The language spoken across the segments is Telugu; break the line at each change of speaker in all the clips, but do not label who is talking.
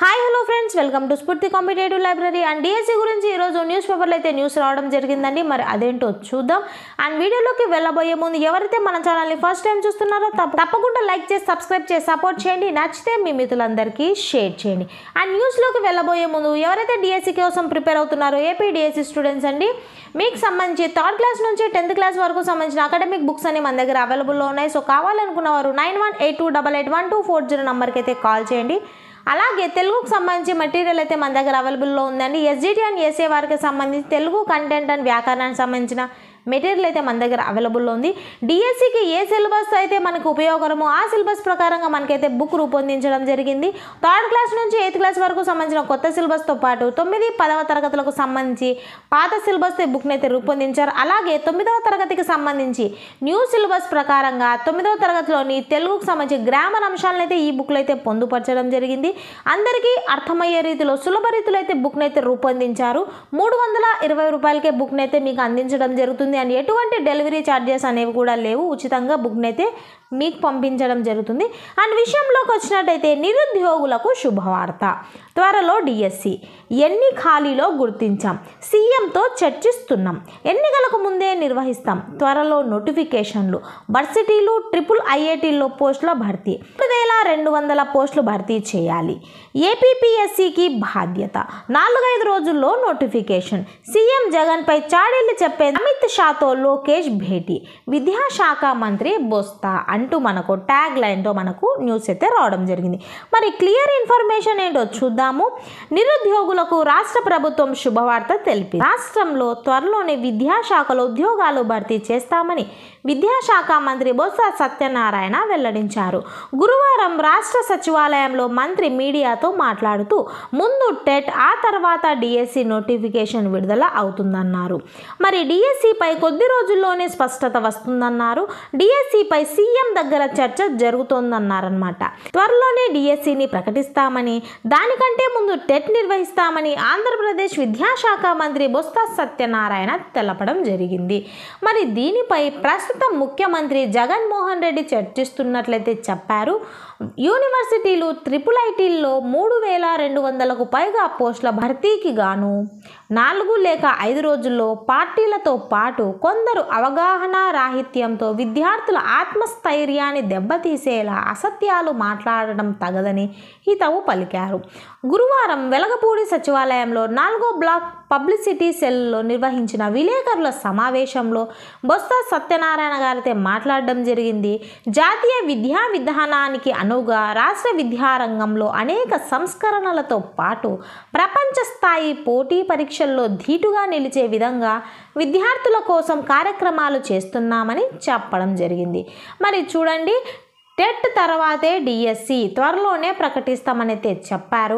hi hello friends welcome to Spoorthi competitive library and DSC గురించి ఈరోజు న్యూస్ పేపర్లో అయితే న్యూస్ రావడం జరిగిందండి మరి అదేంటో చూద్దాం అండ్ వీడియోలోకి వెళ్ళబోయే ముందు ఎవరైతే మన ఛానల్ని ఫస్ట్ టైం చూస్తున్నారో తప్పకుండా లైక్ చేసి సబ్స్క్రైబ్ చేసి సపోర్ట్ చేయండి నచ్చితే మీ మిత్రులందరికీ షేర్ చేయండి అండ్ న్యూస్లోకి వెళ్ళబోయే ముందు ఎవరైతే డిఎస్సి కోసం ప్రిపేర్ అవుతున్నారో ఏపీ డిఎస్సి స్టూడెంట్స్ అండి మీకు సంబంధించి థర్డ్ క్లాస్ నుంచి టెన్త్ క్లాస్ వరకు సంబంధించిన అకాడమిక్ బుక్స్ అన్ని మన దగ్గర అవైలబుల్లో ఉన్నాయి సో కావాలనుకున్న వారు nine one eight two double eight one two four zero నెంబర్కి అయితే కాల్ చేయండి అలాగే తెలుగుకు సంబంధించి మెటీరియల్ అయితే మన దగ్గర అవైలబుల్లో ఉందండి ఎస్జిటి అండ్ ఎస్ఏ వారికి సంబంధించి తెలుగు కంటెంట్ అండ్ వ్యాకరణానికి సంబంధించిన మెటీరియల్ అయితే మన దగ్గర అవైలబుల్లో ఉంది డిఎస్సికి ఏ సిలబస్ అయితే మనకు ఉపయోగకరమో ఆ సిలబస్ ప్రకారంగా మనకైతే బుక్ రూపొందించడం జరిగింది థర్డ్ క్లాస్ నుంచి ఎయిత్ క్లాస్ వరకు సంబంధించిన కొత్త సిలబస్తో పాటు తొమ్మిది పదవ తరగతులకు సంబంధించి పాత సిలబస్ బుక్ని అయితే రూపొందించారు అలాగే తొమ్మిదవ తరగతికి సంబంధించి న్యూ సిలబస్ ప్రకారంగా తొమ్మిదవ తరగతిలోని తెలుగుకు సంబంధించి గ్రామర్ అంశాలను అయితే ఈ బుక్లో అయితే పొందుపరచడం జరిగింది అందరికీ అర్థమయ్యే రీతిలో సులభ రీతిలో అయితే బుక్ని అయితే రూపొందించారు మూడు వందల ఇరవై రూపాయలకే బుక్ని అయితే మీకు అందించడం జరుగుతుంది అండ్ ఎటువంటి డెలివరీ ఛార్జెస్ అనేవి కూడా లేవు ఉచితంగా బుక్నైతే అయితే మీకు పంపించడం జరుగుతుంది అండ్ విషయంలోకి వచ్చినట్టయితే నిరుద్యోగులకు శుభవార్త త్వరలో డిఎస్సి ఎన్ని ఖాళీలో గుర్తించాం సీఎంతో చర్చిస్తున్నాం ఎన్నికలకు ముందే నిర్వహిస్తాం త్వరలో నోటిఫికేషన్లు వర్సిటీలు ట్రిపుల్ ఐఐటీల్లో పోస్టుల భర్తీ రెండు వందల పోస్టులు భర్తీ చేయాలి ఏపీపీఎస్సికి బాధ్యత నాలుగైదు రోజుల్లో నోటిఫికేషన్ సీఎం జగన్పై చాడీలు చెప్పే అమిత్ షాతో లోకేష్ భేటీ విద్యాశాఖ మంత్రి బొస్తా అంటూ మనకు ట్యాగ్ లైన్తో మనకు న్యూస్ అయితే రావడం జరిగింది మరి క్లియర్ ఇన్ఫర్మేషన్ ఏంటో చూద్దాము నిరుద్యోగులకు రాష్ట్ర ప్రభుత్వం శుభవార్త తెలిపి రాష్ట్రంలో త్వరలోనే విద్యాశాఖలో ఉద్యోగాలు భర్తీ చేస్తామని విద్యాశాఖ మంత్రి బొత్స సత్యనారాయణ వెల్లడించారు గురువారం శుక్రవారం రాష్ట్ర సచివాలయంలో మంత్రి మీడియాతో మాట్లాడుతూ ముందు టెట్ ఆ తర్వాత డిఎస్సి నోటిఫికేషన్ విడుదల అవుతుందన్నారు మరి డిఎస్సిపై కొద్ది రోజుల్లోనే స్పష్టత వస్తుందన్నారు డిఎస్సిపై సీఎం దగ్గర చర్చ జరుగుతోందన్నారనమాట త్వరలోనే డిఎస్సిని ప్రకటిస్తామని దానికంటే ముందు టెట్ నిర్వహిస్తామని ఆంధ్రప్రదేశ్ విద్యాశాఖ మంత్రి బొత్స సత్యనారాయణ తెలపడం జరిగింది మరి దీనిపై ప్రస్తుతం ముఖ్యమంత్రి జగన్మోహన్ రెడ్డి చర్చిస్తున్నట్లయితే చెప్పారు యూనివర్సిటీలు ట్రిపుల్ ఐటీల్లో మూడు వేల రెండు వందలకు పైగా పోస్టుల భర్తీకి గాను నాలుగు లేక ఐదు రోజుల్లో పార్టీలతో పాటు కొందరు అవగాహన రాహిత్యంతో విద్యార్థుల ఆత్మస్థైర్యాన్ని దెబ్బతీసేలా అసత్యాలు మాట్లాడడం తగదని హితవు పలికారు గురువారం వెలగపూడి సచివాలయంలో నాలుగో బ్లాక్ పబ్లిసిటీ సెల్లో నిర్వహించిన విలేకరుల సమావేశంలో బొత్స సత్యనారాయణ గారితో మాట్లాడడం జరిగింది జాతీయ విద్యా విధానానికి అనువుగా రాష్ట్ర విద్యారంగంలో అనేక సంస్కరణలతో పాటు ప్రపంచ స్థాయి పోటీ పరీక్షల్లో ధీటుగా నిలిచే విధంగా విద్యార్థుల కోసం కార్యక్రమాలు చేస్తున్నామని చెప్పడం జరిగింది మరి చూడండి టెట్ తర్వాతే డిఎస్సి త్వరలోనే ప్రకటిస్తామనైతే చెప్పారు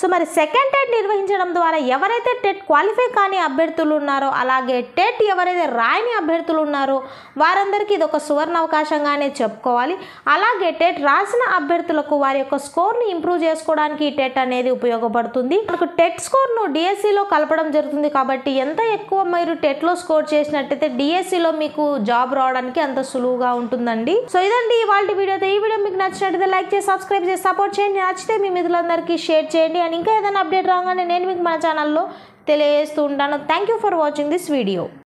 సో మరి సెకండ్ టెట్ నిర్వహించడం ద్వారా ఎవరైతే టెట్ క్వాలిఫై కాని అభ్యర్థులు ఉన్నారో అలాగే టెట్ ఎవరైతే రాయని అభ్యర్థులు ఉన్నారో వారందరికీ ఇది ఒక సువర్ణ అవకాశంగానే చెప్పుకోవాలి అలాగే టెట్ రాసిన అభ్యర్థులకు వారి యొక్క స్కోర్ని ఇంప్రూవ్ చేసుకోవడానికి ఈ టెట్ అనేది ఉపయోగపడుతుంది మనకు టెట్ స్కోర్ను డిఎస్సిలో కలపడం జరుగుతుంది కాబట్టి ఎంత ఎక్కువ మీరు టెట్లో స్కోర్ చేసినట్టయితే డిఎస్సిలో e మీకు జాబ్ రావడానికి అంత సులువుగా ఉంటుందండి సో ఇదండి ఇవాళ వీడియోతో ఈ వీడియో మీకు నచ్చినట్టు లైక్ చేసి సబ్స్క్రైబ్ చేసి సపోర్ట్ చేయండి నచ్చితే మీ మిత్రులందరికీ షేర్ చేయండి అండ్ ఇంకా ఏదైనా అప్డేట్ రాగానే నేను మీకు మన ఛానల్లో తెలియజేస్తూ ఉంటాను thank you for watching this video